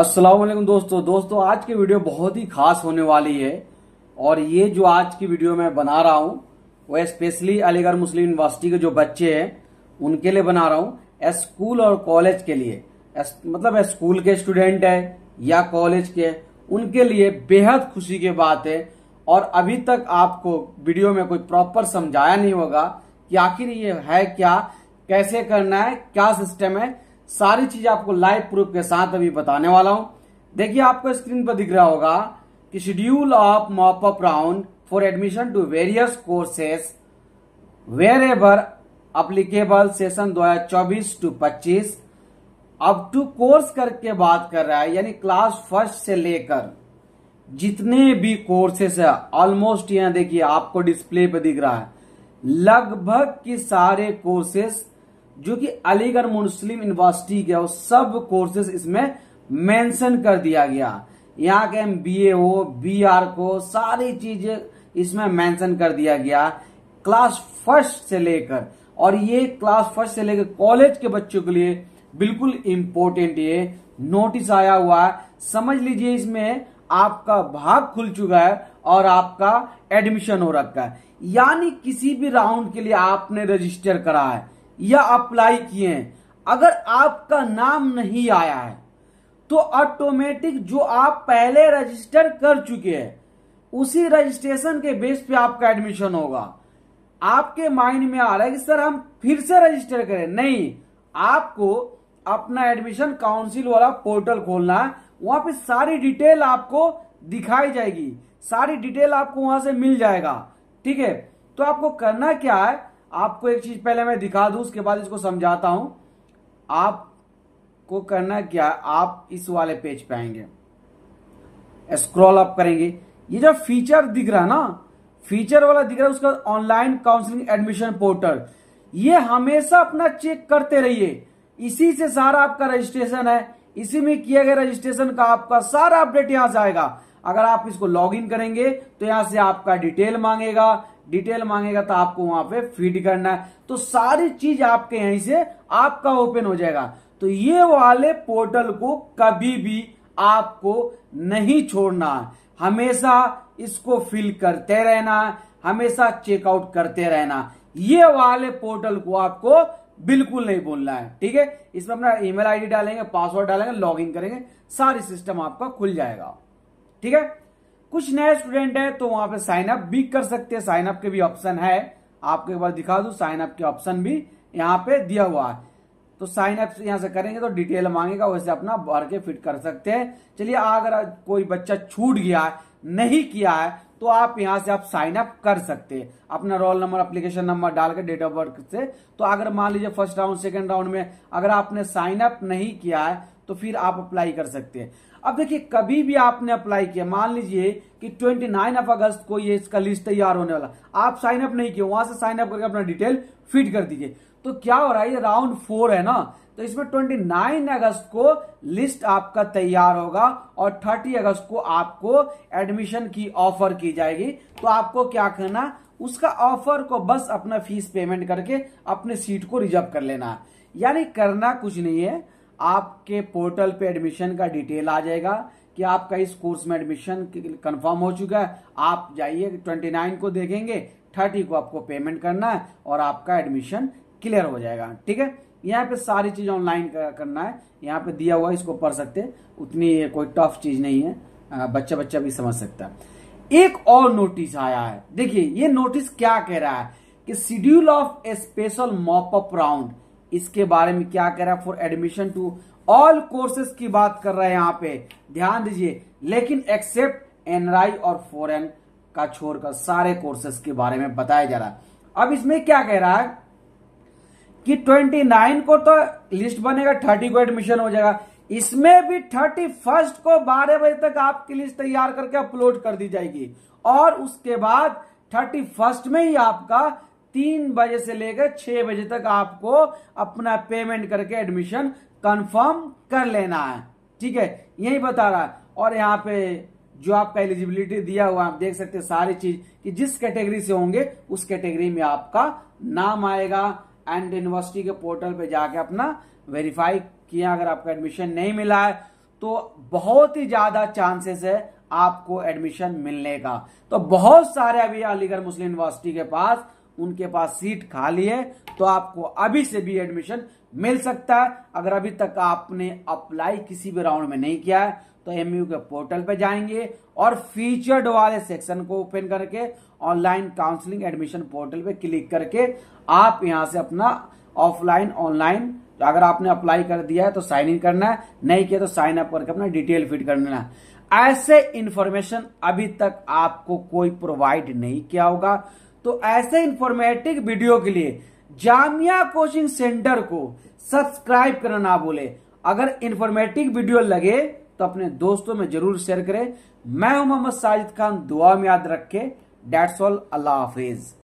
असलम दोस्तों दोस्तों आज की वीडियो बहुत ही खास होने वाली है और ये जो आज की वीडियो मैं बना रहा हूँ वो स्पेशली अलीगढ़ मुस्लिम यूनिवर्सिटी के जो बच्चे हैं उनके लिए बना रहा हूँ स्कूल और कॉलेज के लिए एस, मतलब स्कूल के स्टूडेंट है या कॉलेज के उनके लिए बेहद खुशी की बात है और अभी तक आपको वीडियो में कोई प्रॉपर समझाया नहीं होगा कि आखिर ये है क्या कैसे करना है क्या सिस्टम है सारी चीज आपको लाइव प्रूफ के साथ अभी बताने वाला हूं देखिए आपको स्क्रीन पर दिख रहा होगा कि schedule of mop up round for admission to various courses wherever applicable session दो हजार चौबीस टू पच्चीस अब टू कोर्स करके बात कर रहा है यानी क्लास फर्स्ट से लेकर जितने भी कोर्सेस है ऑलमोस्ट यहाँ देखिए आपको डिस्प्ले पर दिख रहा है लगभग की सारे कोर्सेस जो कि अलीगढ़ मुस्लिम यूनिवर्सिटी के हो सब कोर्सेज इसमें मेंशन कर दिया गया यहाँ के एम बी ए हो बी आर को सारी चीजें इसमें मेंशन कर दिया गया क्लास फर्स्ट से लेकर और ये क्लास फर्स्ट से लेकर कॉलेज के बच्चों के लिए बिल्कुल इम्पोर्टेंट ये नोटिस आया हुआ है समझ लीजिए इसमें आपका भाग खुल चुका है और आपका एडमिशन हो रखा है यानी किसी भी राउंड के लिए आपने रजिस्टर करा है या अप्लाई किए हैं अगर आपका नाम नहीं आया है तो ऑटोमेटिक जो आप पहले रजिस्टर कर चुके हैं उसी रजिस्ट्रेशन के बेस पे आपका एडमिशन होगा आपके माइंड में आ रहा है कि सर हम फिर से रजिस्टर करें नहीं आपको अपना एडमिशन काउंसिल वाला पोर्टल खोलना है वहां पे सारी डिटेल आपको दिखाई जाएगी सारी डिटेल आपको वहां से मिल जाएगा ठीक है तो आपको करना क्या है आपको एक चीज पहले मैं दिखा दू उसके बाद इसको समझाता हूं आपको करना क्या आप इस वाले पेज पे आएंगे स्क्रॉल अप करेंगे ये जो फीचर दिख रहा है ना फीचर वाला दिख रहा है उसका ऑनलाइन काउंसलिंग एडमिशन पोर्टल ये हमेशा अपना चेक करते रहिए इसी से सारा आपका रजिस्ट्रेशन है इसी में किया गया रजिस्ट्रेशन का आपका सारा अपडेट यहां से आएगा अगर आप इसको लॉग इन करेंगे तो यहां से आपका डिटेल मांगेगा डिटेल मांगेगा तो आपको वहां पे फीड करना है तो सारी चीज आपके यहीं से आपका ओपन हो जाएगा तो ये वाले पोर्टल को कभी भी आपको नहीं छोड़ना है हमेशा इसको फिल करते रहना है हमेशा चेकआउट करते रहना ये वाले पोर्टल को आपको बिल्कुल नहीं बोलना है ठीक है इसमें अपना ईमेल आईडी डालेंगे पासवर्ड डालेंगे लॉगिन करेंगे सारी सिस्टम आपका खुल जाएगा ठीक है कुछ नए स्टूडेंट है तो वहां पे साइन अप भी कर सकते हैं साइन अप के भी ऑप्शन है आपको एक बार दिखा दू साइन अप के ऑप्शन भी यहाँ पे दिया हुआ है तो साइन अप यहाँ से करेंगे तो डिटेल मांगेगा वैसे अपना भर के फिट कर सकते हैं चलिए अगर कोई बच्चा छूट गया है नहीं किया है तो आप यहाँ से आप साइन अप कर सकते हैं अपना रोल नंबर एप्लीकेशन नंबर डाल के डेट ऑफ बर्थ से तो अगर मान लीजिए फर्स्ट राउंड सेकंड राउंड में अगर आपने साइन अप नहीं किया है तो फिर आप अप्लाई कर सकते हैं अब देखिए कभी भी आपने अप्लाई किया मान लीजिए कि 29 ऑफ अगस्त को ये इसका लिस्ट तैयार होने वाला आप साइन अप नहीं किया वहां से साइन अप करके अपना डिटेल फिट कर दीजिए तो क्या हो रहा है ये राउंड फोर है ना तो इसमें नाइन अगस्त को लिस्ट आपका तैयार होगा और थर्टी अगस्त को आपको एडमिशन की ऑफर की जाएगी तो आपको क्या करना उसका ऑफर को बस अपना फीस पेमेंट करके अपने सीट को रिजर्व कर लेना यानी करना कुछ नहीं है आपके पोर्टल पे एडमिशन का डिटेल आ जाएगा कि आपका इस कोर्स में एडमिशन कंफर्म हो चुका है आप जाइए ट्वेंटी नाइन को देखेंगे थर्टी को आपको पेमेंट करना है और आपका एडमिशन क्लियर हो जाएगा ठीक है यहाँ पे सारी चीज ऑनलाइन करना है यहाँ पे दिया हुआ इसको पढ़ सकते उतनी कोई टफ चीज नहीं है बच्चा बच्चा भी समझ सकता है एक और नोटिस आया है देखिए ये नोटिस क्या कह रहा है कि schedule of a special mop up round इसके बारे में क्या कह रहा है for admission to all courses की बात कर रहे हैं यहाँ पे ध्यान दीजिए लेकिन एक्सेप्ट एनआरआई और फॉरेन का छोड़कर सारे कोर्सेस के बारे में बताया जा रहा है अब इसमें क्या कह रहा है कि 29 को तो लिस्ट बनेगा 30 को एडमिशन हो जाएगा इसमें भी 31 को 12 बजे तक आपकी लिस्ट तैयार करके अपलोड कर दी जाएगी और उसके बाद 31 में ही आपका तीन बजे से लेकर छह बजे तक आपको अपना पेमेंट करके एडमिशन कंफर्म कर लेना है ठीक है यही बता रहा है और यहाँ पे जो आपका एलिजिबिलिटी दिया हुआ आप देख सकते हैं सारी चीज कि जिस कैटेगरी से होंगे उस कैटेगरी में आपका नाम आएगा एंड यूनिवर्सिटी के पोर्टल पे जाके अपना वेरीफाई किया अगर आपका एडमिशन नहीं मिला है तो बहुत ही ज्यादा चांसेस है आपको एडमिशन मिलने का तो बहुत सारे अभी अलीगढ़ मुस्लिम यूनिवर्सिटी के पास उनके पास सीट खाली है तो आपको अभी से भी एडमिशन मिल सकता है अगर अभी तक आपने अप्लाई किसी भी राउंड में नहीं किया है तो एमयू के पोर्टल पर जाएंगे और फीचर्ड वाले सेक्शन को ओपन करके ऑनलाइन काउंसलिंग एडमिशन पोर्टल पे क्लिक करके आप यहां से अपना ऑफलाइन ऑनलाइन तो अगर आपने अप्लाई कर दिया है तो साइन इन करना है नहीं किया तो साइन अप करके अपना डिटेल फिट कर लेना ऐसे इंफॉर्मेशन अभी तक आपको कोई प्रोवाइड नहीं किया होगा तो ऐसे इंफॉर्मेटिव वीडियो के लिए जामिया कोचिंग सेंटर को सब्सक्राइब करना ना भूले अगर इंफॉर्मेटिव वीडियो लगे तो अपने दोस्तों में जरूर शेयर करें मैं हूं मोहम्मद साजिद खान दुआ में याद रखे डेट्स ऑल अल्लाह हाफिज